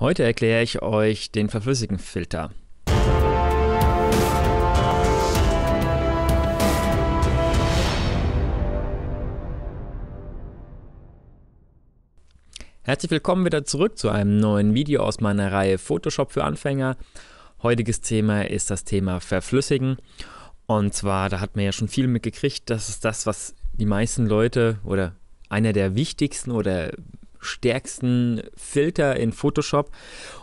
Heute erkläre ich euch den Verflüssigungsfilter. Herzlich willkommen wieder zurück zu einem neuen Video aus meiner Reihe Photoshop für Anfänger. Heutiges Thema ist das Thema Verflüssigen. Und zwar, da hat man ja schon viel mitgekriegt, das ist das, was die meisten Leute oder einer der wichtigsten oder stärksten Filter in Photoshop.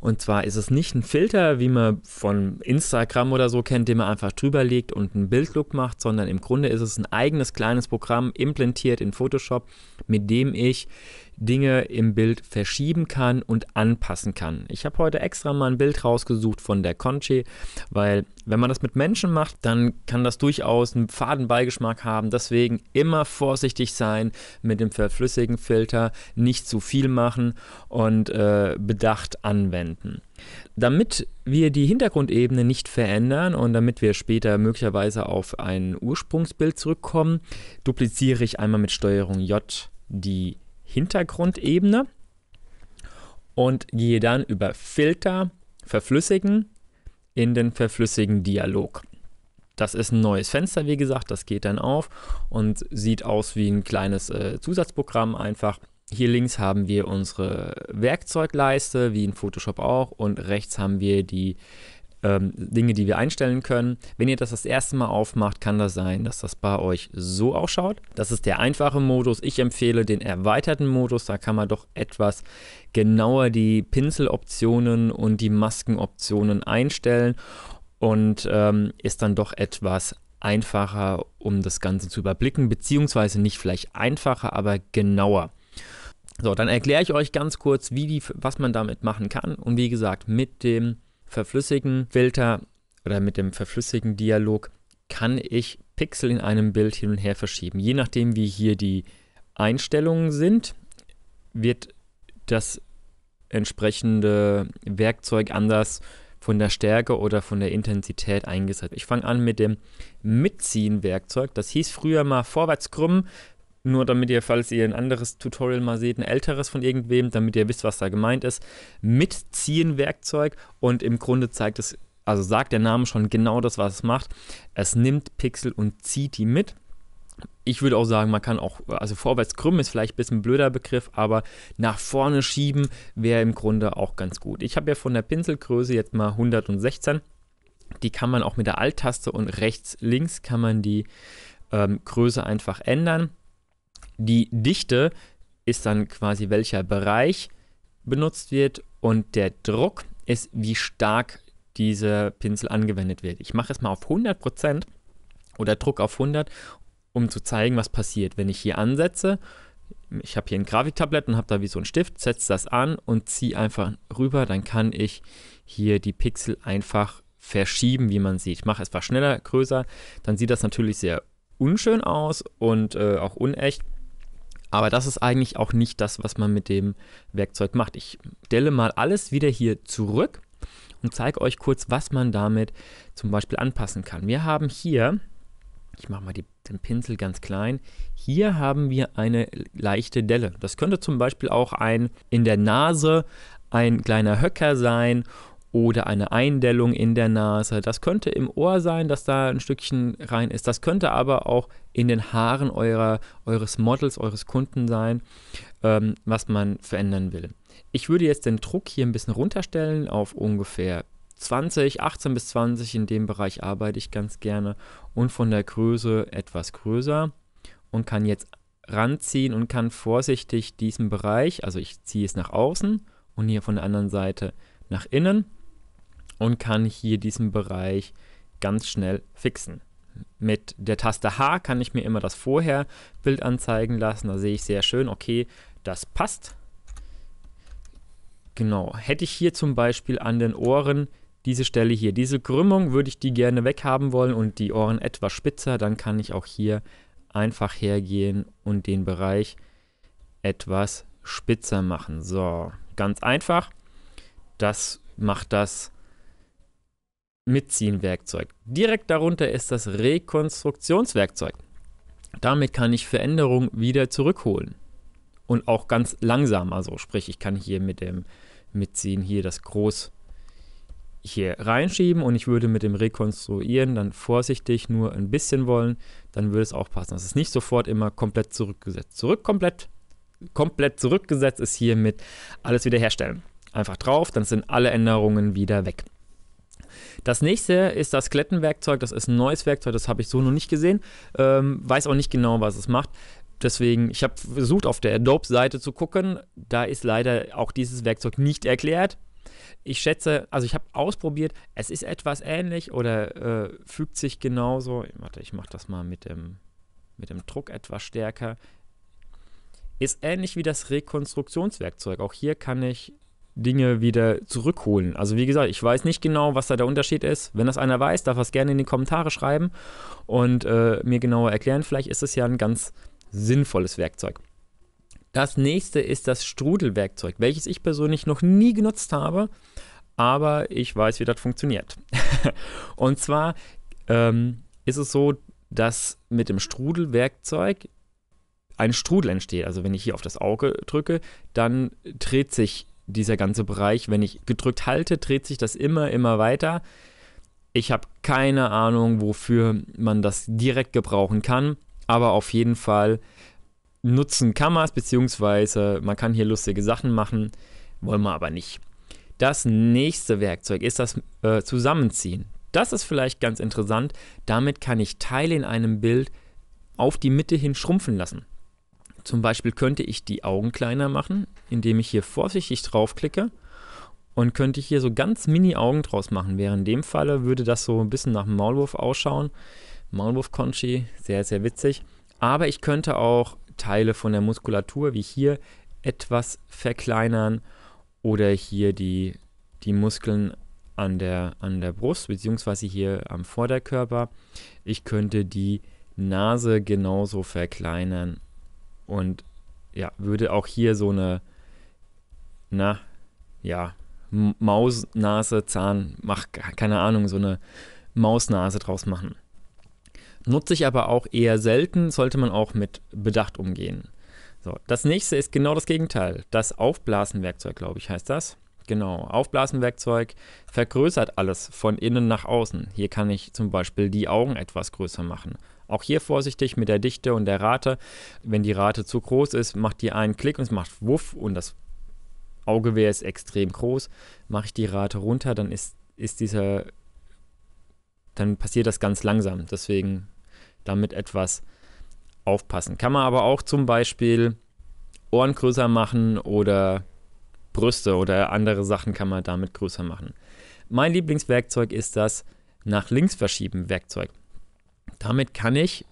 Und zwar ist es nicht ein Filter, wie man von Instagram oder so kennt, den man einfach drüber legt und einen Bildlook macht, sondern im Grunde ist es ein eigenes kleines Programm implantiert in Photoshop, mit dem ich Dinge im Bild verschieben kann und anpassen kann. Ich habe heute extra mal ein Bild rausgesucht von der Conche, weil wenn man das mit Menschen macht, dann kann das durchaus einen faden Beigeschmack haben. Deswegen immer vorsichtig sein mit dem verflüssigen Filter, nicht zu viel machen und äh, bedacht anwenden. Damit wir die Hintergrundebene nicht verändern und damit wir später möglicherweise auf ein Ursprungsbild zurückkommen, dupliziere ich einmal mit Steuerung J die Hintergrundebene und gehe dann über Filter, Verflüssigen in den Verflüssigen Dialog. Das ist ein neues Fenster, wie gesagt, das geht dann auf und sieht aus wie ein kleines äh, Zusatzprogramm einfach. Hier links haben wir unsere Werkzeugleiste, wie in Photoshop auch, und rechts haben wir die ähm, Dinge, die wir einstellen können. Wenn ihr das das erste Mal aufmacht, kann das sein, dass das bei euch so ausschaut. Das ist der einfache Modus. Ich empfehle den erweiterten Modus. Da kann man doch etwas genauer die Pinseloptionen und die Maskenoptionen einstellen und ähm, ist dann doch etwas einfacher, um das Ganze zu überblicken, beziehungsweise nicht vielleicht einfacher, aber genauer. So, dann erkläre ich euch ganz kurz, wie die, was man damit machen kann. Und wie gesagt, mit dem verflüssigen Filter oder mit dem verflüssigen Dialog kann ich Pixel in einem Bild hin und her verschieben. Je nachdem, wie hier die Einstellungen sind, wird das entsprechende Werkzeug anders von der Stärke oder von der Intensität eingesetzt. Ich fange an mit dem Mitziehen-Werkzeug. Das hieß früher mal vorwärts Vorwärtskrümmen, nur damit ihr, falls ihr ein anderes Tutorial mal seht, ein älteres von irgendwem, damit ihr wisst, was da gemeint ist. mitziehen Werkzeug und im Grunde zeigt es, also sagt der Name schon genau das, was es macht. Es nimmt Pixel und zieht die mit ich würde auch sagen, man kann auch, also vorwärts krümmen ist vielleicht ein bisschen ein blöder Begriff, aber nach vorne schieben wäre im Grunde auch ganz gut. Ich habe ja von der Pinselgröße jetzt mal 116. Die kann man auch mit der Alt-Taste und rechts, links kann man die ähm, Größe einfach ändern. Die Dichte ist dann quasi welcher Bereich benutzt wird und der Druck ist, wie stark dieser Pinsel angewendet wird. Ich mache es mal auf 100% oder Druck auf 100, um zu zeigen, was passiert. Wenn ich hier ansetze, ich habe hier ein Grafiktablett und habe da wie so einen Stift, setze das an und ziehe einfach rüber, dann kann ich hier die Pixel einfach verschieben, wie man sieht. Ich mache es etwas schneller, größer, dann sieht das natürlich sehr unschön aus und äh, auch unecht. Aber das ist eigentlich auch nicht das, was man mit dem Werkzeug macht. Ich stelle mal alles wieder hier zurück und zeige euch kurz, was man damit zum Beispiel anpassen kann. Wir haben hier, ich mache mal die, den Pinsel ganz klein, hier haben wir eine leichte Delle. Das könnte zum Beispiel auch ein in der Nase ein kleiner Höcker sein oder eine Eindellung in der Nase. Das könnte im Ohr sein, dass da ein Stückchen rein ist. Das könnte aber auch in den Haaren eurer, eures Models, eures Kunden sein, ähm, was man verändern will. Ich würde jetzt den Druck hier ein bisschen runterstellen auf ungefähr 20, 18 bis 20. In dem Bereich arbeite ich ganz gerne und von der Größe etwas größer und kann jetzt ranziehen und kann vorsichtig diesen Bereich, also ich ziehe es nach außen und hier von der anderen Seite nach innen und kann hier diesen Bereich ganz schnell fixen. Mit der Taste H kann ich mir immer das Vorher-Bild anzeigen lassen. Da sehe ich sehr schön, okay, das passt. Genau, hätte ich hier zum Beispiel an den Ohren diese Stelle hier, diese Krümmung, würde ich die gerne weghaben wollen und die Ohren etwas spitzer, dann kann ich auch hier einfach hergehen und den Bereich etwas spitzer machen. So, ganz einfach. Das macht das Mitziehen-Werkzeug. Direkt darunter ist das Rekonstruktionswerkzeug. Damit kann ich Veränderungen wieder zurückholen. Und auch ganz langsam, also sprich, ich kann hier mit dem Mitziehen hier das Groß hier reinschieben und ich würde mit dem Rekonstruieren dann vorsichtig nur ein bisschen wollen, dann würde es auch passen. Das ist nicht sofort immer komplett zurückgesetzt. Zurück komplett, komplett zurückgesetzt ist hier mit alles wiederherstellen. Einfach drauf, dann sind alle Änderungen wieder weg. Das nächste ist das Klettenwerkzeug. Das ist ein neues Werkzeug, das habe ich so noch nicht gesehen. Ähm, weiß auch nicht genau, was es macht. Deswegen, ich habe versucht, auf der Adobe-Seite zu gucken. Da ist leider auch dieses Werkzeug nicht erklärt. Ich schätze, also ich habe ausprobiert, es ist etwas ähnlich oder äh, fügt sich genauso. Warte, ich mache das mal mit dem, mit dem Druck etwas stärker. Ist ähnlich wie das Rekonstruktionswerkzeug. Auch hier kann ich Dinge wieder zurückholen. Also wie gesagt, ich weiß nicht genau, was da der Unterschied ist. Wenn das einer weiß, darf er es gerne in die Kommentare schreiben und äh, mir genauer erklären. Vielleicht ist es ja ein ganz sinnvolles Werkzeug. Das nächste ist das Strudelwerkzeug, welches ich persönlich noch nie genutzt habe, aber ich weiß, wie das funktioniert. und zwar ähm, ist es so, dass mit dem Strudelwerkzeug ein Strudel entsteht. Also wenn ich hier auf das Auge drücke, dann dreht sich dieser ganze Bereich. Wenn ich gedrückt halte, dreht sich das immer, immer weiter. Ich habe keine Ahnung, wofür man das direkt gebrauchen kann, aber auf jeden Fall nutzen kann man es, beziehungsweise man kann hier lustige Sachen machen, wollen wir aber nicht. Das nächste Werkzeug ist das äh, Zusammenziehen. Das ist vielleicht ganz interessant. Damit kann ich Teile in einem Bild auf die Mitte hin schrumpfen lassen. Zum Beispiel könnte ich die Augen kleiner machen, indem ich hier vorsichtig draufklicke und könnte hier so ganz mini Augen draus machen. Während in dem Falle würde das so ein bisschen nach einem Maulwurf ausschauen. Maulwurf-Conchi, sehr, sehr witzig. Aber ich könnte auch Teile von der Muskulatur, wie hier, etwas verkleinern oder hier die, die Muskeln an der, an der Brust, beziehungsweise hier am Vorderkörper. Ich könnte die Nase genauso verkleinern und ja, würde auch hier so eine, na, ja, Maus, Nase, Zahn, mach keine Ahnung, so eine Mausnase draus machen. Nutze ich aber auch eher selten, sollte man auch mit Bedacht umgehen. So, das nächste ist genau das Gegenteil. Das Aufblasenwerkzeug, glaube ich, heißt das. Genau, Aufblasenwerkzeug vergrößert alles von innen nach außen. Hier kann ich zum Beispiel die Augen etwas größer machen. Auch hier vorsichtig mit der Dichte und der Rate. Wenn die Rate zu groß ist, macht die einen Klick und es macht Wuff und das Augewehr ist extrem groß. Mache ich die Rate runter, dann ist, ist dieser, dann passiert das ganz langsam. Deswegen damit etwas aufpassen. Kann man aber auch zum Beispiel Ohren größer machen oder Brüste oder andere Sachen kann man damit größer machen. Mein Lieblingswerkzeug ist das nach links verschieben Werkzeug. Damit kann ich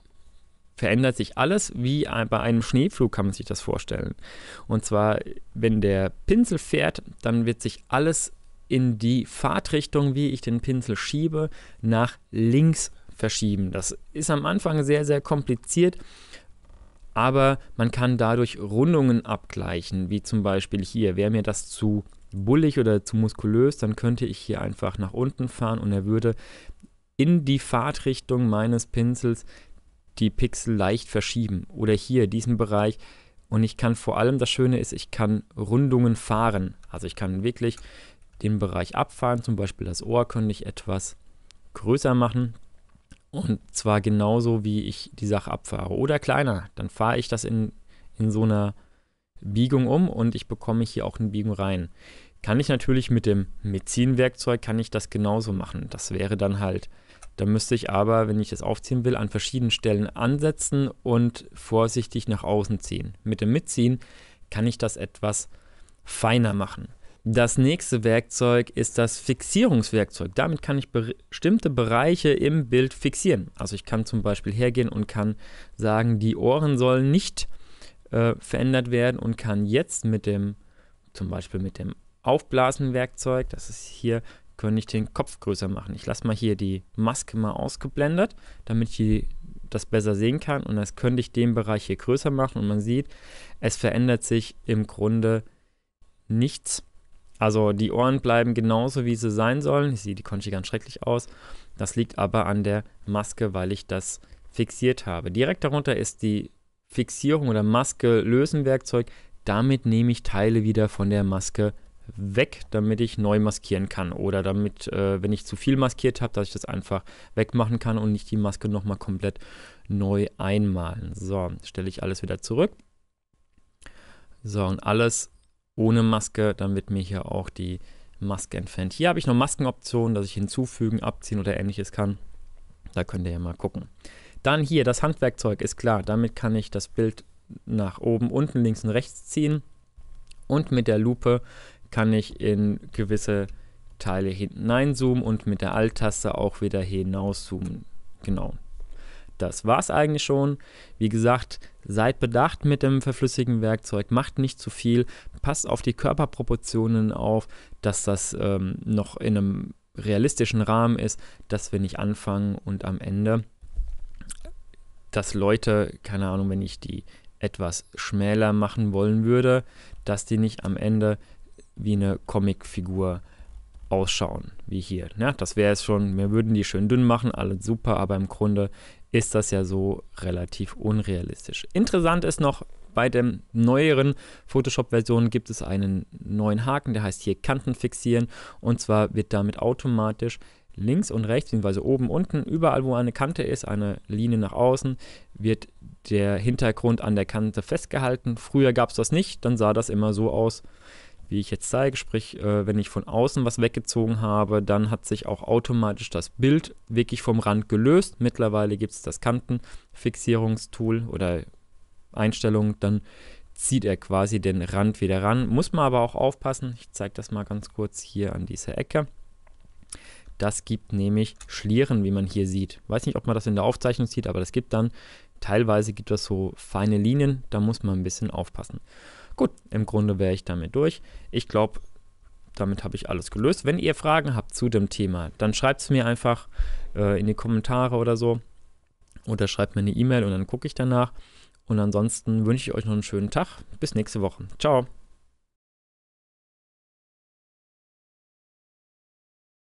verändert sich alles wie bei einem Schneeflug, kann man sich das vorstellen. Und zwar, wenn der Pinsel fährt, dann wird sich alles in die Fahrtrichtung, wie ich den Pinsel schiebe, nach links verschieben. Das ist am Anfang sehr, sehr kompliziert, aber man kann dadurch Rundungen abgleichen, wie zum Beispiel hier. Wäre mir das zu bullig oder zu muskulös, dann könnte ich hier einfach nach unten fahren und er würde in die Fahrtrichtung meines Pinsels die Pixel leicht verschieben oder hier diesen Bereich. Und ich kann vor allem, das Schöne ist, ich kann Rundungen fahren. Also ich kann wirklich den Bereich abfahren, zum Beispiel das Ohr könnte ich etwas größer machen. Und zwar genauso, wie ich die Sache abfahre. Oder kleiner, dann fahre ich das in, in so einer Biegung um und ich bekomme hier auch eine Biegung rein. Kann ich natürlich mit dem Medizinwerkzeug, kann ich das genauso machen. Das wäre dann halt da müsste ich aber, wenn ich das aufziehen will, an verschiedenen Stellen ansetzen und vorsichtig nach außen ziehen. Mit dem Mitziehen kann ich das etwas feiner machen. Das nächste Werkzeug ist das Fixierungswerkzeug. Damit kann ich bestimmte Bereiche im Bild fixieren. Also ich kann zum Beispiel hergehen und kann sagen, die Ohren sollen nicht äh, verändert werden und kann jetzt mit dem, zum Beispiel mit dem Aufblasenwerkzeug, das ist hier könnte ich den Kopf größer machen. Ich lasse mal hier die Maske mal ausgeblendet, damit ich das besser sehen kann. Und das könnte ich den Bereich hier größer machen. Und man sieht, es verändert sich im Grunde nichts. Also die Ohren bleiben genauso, wie sie sein sollen. Ich sehe die Conchi ganz schrecklich aus. Das liegt aber an der Maske, weil ich das fixiert habe. Direkt darunter ist die Fixierung oder Maske-Lösen-Werkzeug. Damit nehme ich Teile wieder von der Maske weg, damit ich neu maskieren kann. Oder damit, äh, wenn ich zu viel maskiert habe, dass ich das einfach wegmachen kann und nicht die Maske nochmal komplett neu einmalen. So, stelle ich alles wieder zurück. So, und alles ohne Maske, dann wird mir hier auch die Maske entfernt. Hier habe ich noch Maskenoptionen, dass ich hinzufügen, abziehen oder ähnliches kann. Da könnt ihr ja mal gucken. Dann hier, das Handwerkzeug ist klar. Damit kann ich das Bild nach oben, unten, links und rechts ziehen. Und mit der Lupe kann ich in gewisse Teile hineinzoomen und mit der Alt-Taste auch wieder hinauszoomen. Genau. Das war's eigentlich schon. Wie gesagt, seid bedacht mit dem verflüssigen Werkzeug, macht nicht zu viel, passt auf die Körperproportionen auf, dass das ähm, noch in einem realistischen Rahmen ist, dass wir nicht anfangen und am Ende, dass Leute, keine Ahnung, wenn ich die etwas schmäler machen wollen würde, dass die nicht am Ende wie eine Comicfigur ausschauen, wie hier. Ja, ne? das wäre es schon, wir würden die schön dünn machen, alles super, aber im Grunde ist das ja so relativ unrealistisch. Interessant ist noch, bei den neueren photoshop versionen gibt es einen neuen Haken, der heißt hier Kanten fixieren. Und zwar wird damit automatisch links und rechts, beziehungsweise oben, unten, überall wo eine Kante ist, eine Linie nach außen, wird der Hintergrund an der Kante festgehalten. Früher gab es das nicht, dann sah das immer so aus wie ich jetzt zeige. Sprich, äh, wenn ich von außen was weggezogen habe, dann hat sich auch automatisch das Bild wirklich vom Rand gelöst. Mittlerweile gibt es das Kantenfixierungstool oder Einstellung, dann zieht er quasi den Rand wieder ran. Muss man aber auch aufpassen. Ich zeige das mal ganz kurz hier an dieser Ecke. Das gibt nämlich Schlieren, wie man hier sieht. Weiß nicht, ob man das in der Aufzeichnung sieht, aber das gibt dann, teilweise gibt das so feine Linien, da muss man ein bisschen aufpassen. Gut, im Grunde wäre ich damit durch. Ich glaube, damit habe ich alles gelöst. Wenn ihr Fragen habt zu dem Thema, dann schreibt es mir einfach äh, in die Kommentare oder so. Oder schreibt mir eine E-Mail und dann gucke ich danach. Und ansonsten wünsche ich euch noch einen schönen Tag. Bis nächste Woche. Ciao.